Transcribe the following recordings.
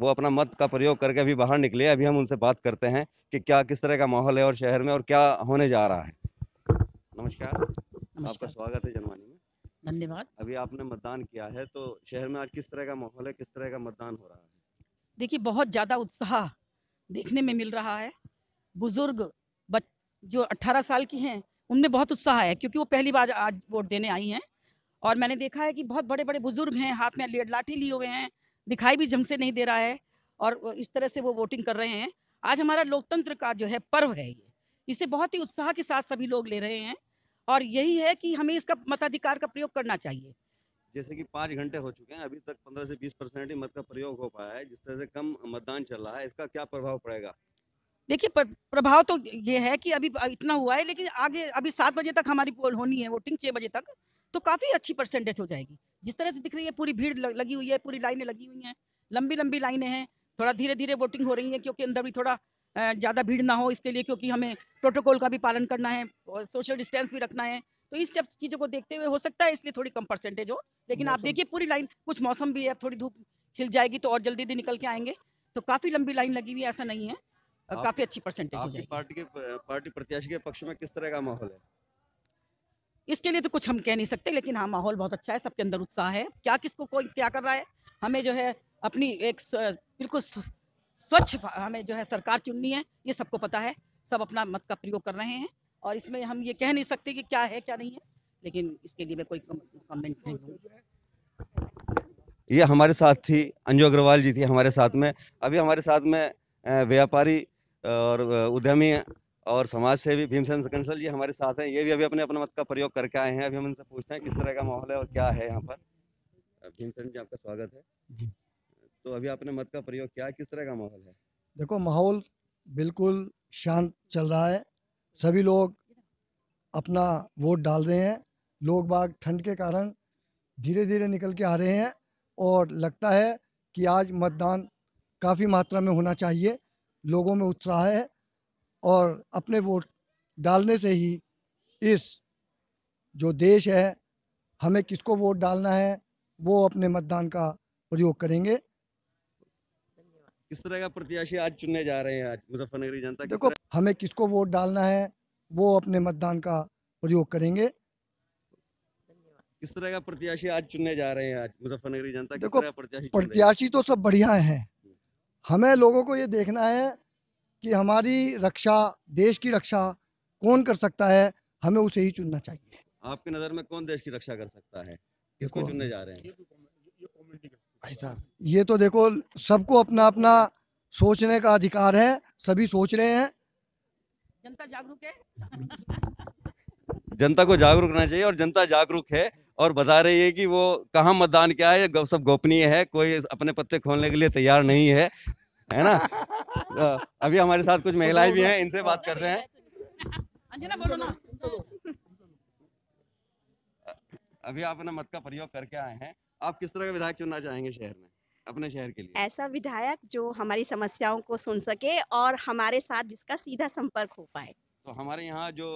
वो अपना मत का प्रयोग करके अभी बाहर निकले अभी हम उनसे बात करते हैं कि क्या किस तरह का माहौल है और शहर में और क्या होने जा रहा है नमस्कार, आपका स्वागत है जनवानी में धन्यवाद अभी आपने मतदान किया है तो शहर में आज किस तरह का माहौल है किस तरह का मतदान हो रहा है देखिए बहुत ज़्यादा उत्साह देखने में मिल रहा है बुजुर्ग बच जो अट्ठारह साल की हैं उनमें बहुत उत्साह है क्योंकि वो पहली बार आज वोट देने आई हैं और मैंने देखा है कि बहुत बड़े बड़े बुजुर्ग हैं हाथ में लाठी लिए हुए हैं दिखाई भी ढंग से नहीं दे रहा है और इस तरह से वो वोटिंग कर रहे हैं आज हमारा लोकतंत्र का जो है पर्व है ये इसे बहुत ही उत्साह के साथ सभी लोग ले रहे हैं और यही है कि हमें इसका मताधिकार का प्रयोग करना चाहिए जैसे कि पाँच घंटे हो चुके हैं अभी तक पंद्रह से बीस परसेंट ही मत का प्रयोग हो पाया है जिस तरह से कम मतदान चल रहा है इसका क्या प्रभाव पड़ेगा देखिए प्रभाव तो ये है कि अभी इतना हुआ है लेकिन आगे अभी सात बजे तक हमारी पोल होनी है वोटिंग छः बजे तक तो काफ़ी अच्छी परसेंटेज हो जाएगी जिस तरह से दिख रही है पूरी भीड़ लगी हुई है पूरी लाइनें लगी हुई हैं लंबी लंबी लाइनें हैं थोड़ा धीरे धीरे वोटिंग हो रही है क्योंकि अंदर भी थोड़ा ज़्यादा भीड़ ना हो इसके लिए क्योंकि हमें प्रोटोकॉल का भी पालन करना है और सोशल डिस्टेंस भी रखना है तो इस सब चीज़ों को देखते हुए हो सकता है इसलिए थोड़ी कम परसेंटेज हो लेकिन आप देखिए पूरी लाइन कुछ मौसम भी है थोड़ी धूप खिल जाएगी तो और जल्दी भी निकल के आएंगे तो काफ़ी लंबी लाइन लगी हुई ऐसा नहीं है काफी अच्छी परसेंटेज हो जाएगी पार्टी के पार्टी प्रत्याशी के पक्ष में किस तरह का माहौल है इसके लिए तो कुछ हम कह नहीं सकते लेकिन हाँ माहौल बहुत अच्छा है सबके अंदर उत्साह है क्या किसको कोई क्या कर रहा है हमें जो है अपनी एक बिल्कुल स्वच्छ हमें जो है सरकार चुननी है ये सबको पता है सब अपना मत का प्रयोग कर रहे हैं और इसमें हम ये कह नहीं सकते कि क्या है क्या नहीं है लेकिन इसके लिए मैं कोई कमेंट नहीं ये हमारे साथ थी अंजू अग्रवाल जी थी हमारे साथ में अभी हमारे साथ में व्यापारी और उद्यमी और समाज सेवी भीमसेन कंसल जी हमारे साथ हैं ये भी अभी अपने अपने मत का प्रयोग करके आए हैं अभी हम इनसे पूछते हैं किस तरह का माहौल है और क्या है यहाँ पर भीमसेन जी आपका स्वागत है जी तो अभी आपने मत का प्रयोग किया किस तरह का माहौल है देखो माहौल बिल्कुल शांत चल रहा है सभी लोग अपना वोट डाल रहे हैं लोग बाग ठंड के कारण धीरे धीरे निकल के आ रहे हैं और लगता है कि आज मतदान काफ़ी मात्रा में होना चाहिए लोगों में उत्साह है और अपने वोट डालने से ही इस जो देश है हमें किसको वोट डालना है वो अपने मतदान का प्रयोग करेंगे किस तरह का प्रत्याशी आज चुनने जा रहे हैं आज मुजफ्फरनगरी जनता देखो हमें किसको वोट डालना है वो अपने मतदान का प्रयोग करेंगे किस तरह का प्रत्याशी आज चुनने जा रहे हैं आज मुजफ्फरनगरी जनता देखो प्रत्याशी तो सब बढ़िया हैं हमें लोगों को ये देखना है कि हमारी रक्षा देश की रक्षा कौन कर सकता है हमें उसे ही चुनना चाहिए आपकी नज़र में कौन देश की रक्षा कर सकता है किसको चुनने जा रहे हैं भाई साहब ये तो देखो सबको अपना अपना सोचने का अधिकार है सभी सोच रहे हैं जनता जागरूक है जनता को जागरूक करना चाहिए और जनता जागरूक है और बता रही है कि वो कहाँ मतदान क्या है सब गोपनीय है कोई अपने पत्ते खोलने के लिए तैयार नहीं है है ना तो अभी हमारे साथ कुछ महिलाएं भी हैं इनसे बात करते हैं अभी आप ना मत का प्रयोग करके आए हैं आप किस तरह का विधायक चुनना चाहेंगे शहर में अपने शहर के लिए ऐसा विधायक जो हमारी समस्याओं को सुन सके और हमारे साथ जिसका सीधा संपर्क हो पाए तो हमारे यहाँ जो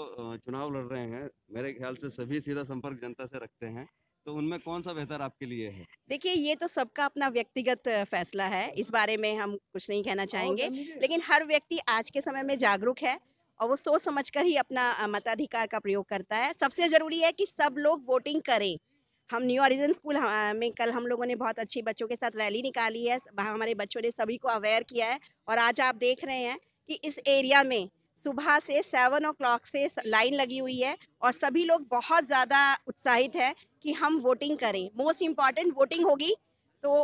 चुनाव लड़ रहे हैं मेरे ख्याल से सभी सीधा संपर्क जनता से रखते हैं तो उनमें कौन सा बेहतर आपके लिए है देखिए ये तो सबका अपना व्यक्तिगत फैसला है इस बारे में हम कुछ नहीं कहना चाहेंगे लेकिन हर व्यक्ति आज के समय में जागरूक है और वो सोच समझ कर ही अपना मताधिकार का प्रयोग करता है सबसे ज़रूरी है कि सब लोग वोटिंग करें हम न्यू ऑरिजन स्कूल में कल हम लोगों ने बहुत अच्छी बच्चों के साथ रैली निकाली है हमारे बच्चों ने सभी को अवेयर किया है और आज आप देख रहे हैं कि इस एरिया में सुबह से सेवन ओ क्लॉक से लाइन लगी हुई है और सभी लोग बहुत ज़्यादा उत्साहित हैं कि हम वोटिंग करें मोस्ट इम्पॉर्टेंट वोटिंग होगी तो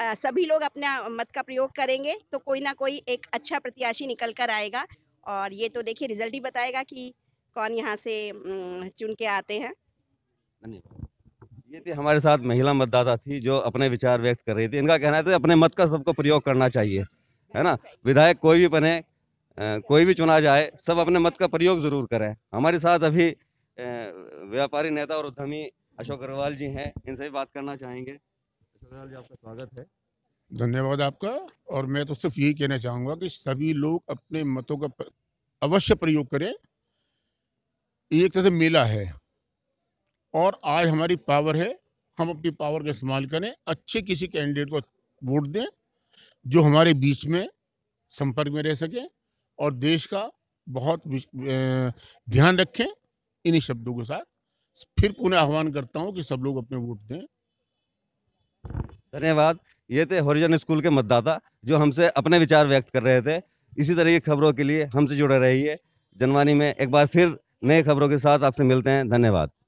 आ, सभी लोग अपना मत का प्रयोग करेंगे तो कोई ना कोई एक अच्छा प्रत्याशी निकल कर आएगा और ये तो देखिए रिजल्ट ही बताएगा कि कौन यहाँ से चुन के आते हैं ये थी हमारे साथ महिला मतदाता थी जो अपने विचार व्यक्त कर रही थी इनका कहना था अपने मत का सबको प्रयोग करना चाहिए है ना अच्छा। विधायक कोई भी बने कोई भी चुना जाए सब अपने मत का प्रयोग जरूर करें हमारे साथ अभी व्यापारी नेता और उद्यमी अशोक अग्रवाल जी हैं इनसे भी बात करना चाहेंगे अशोक अग्रवाल जी आपका स्वागत है धन्यवाद आपका और मैं तो सिर्फ यही कहना चाहूँगा कि सभी लोग अपने मतों का अवश्य प्रयोग करें एक तरह से मेला है और आज हमारी पावर है हम अपनी पावर का इस्तेमाल करें अच्छे किसी कैंडिडेट को वोट दें जो हमारे बीच में संपर्क में रह सकें और देश का बहुत ध्यान रखें इन्हीं शब्दों के साथ फिर पुनः आह्वान करता हूं कि सब लोग अपने वोट दें धन्यवाद ये थे हॉरिजन स्कूल के मतदाता जो हमसे अपने विचार व्यक्त कर रहे थे इसी तरह की खबरों के लिए हमसे जुड़े रहिए जनवानी में एक बार फिर नए खबरों के साथ आपसे मिलते हैं धन्यवाद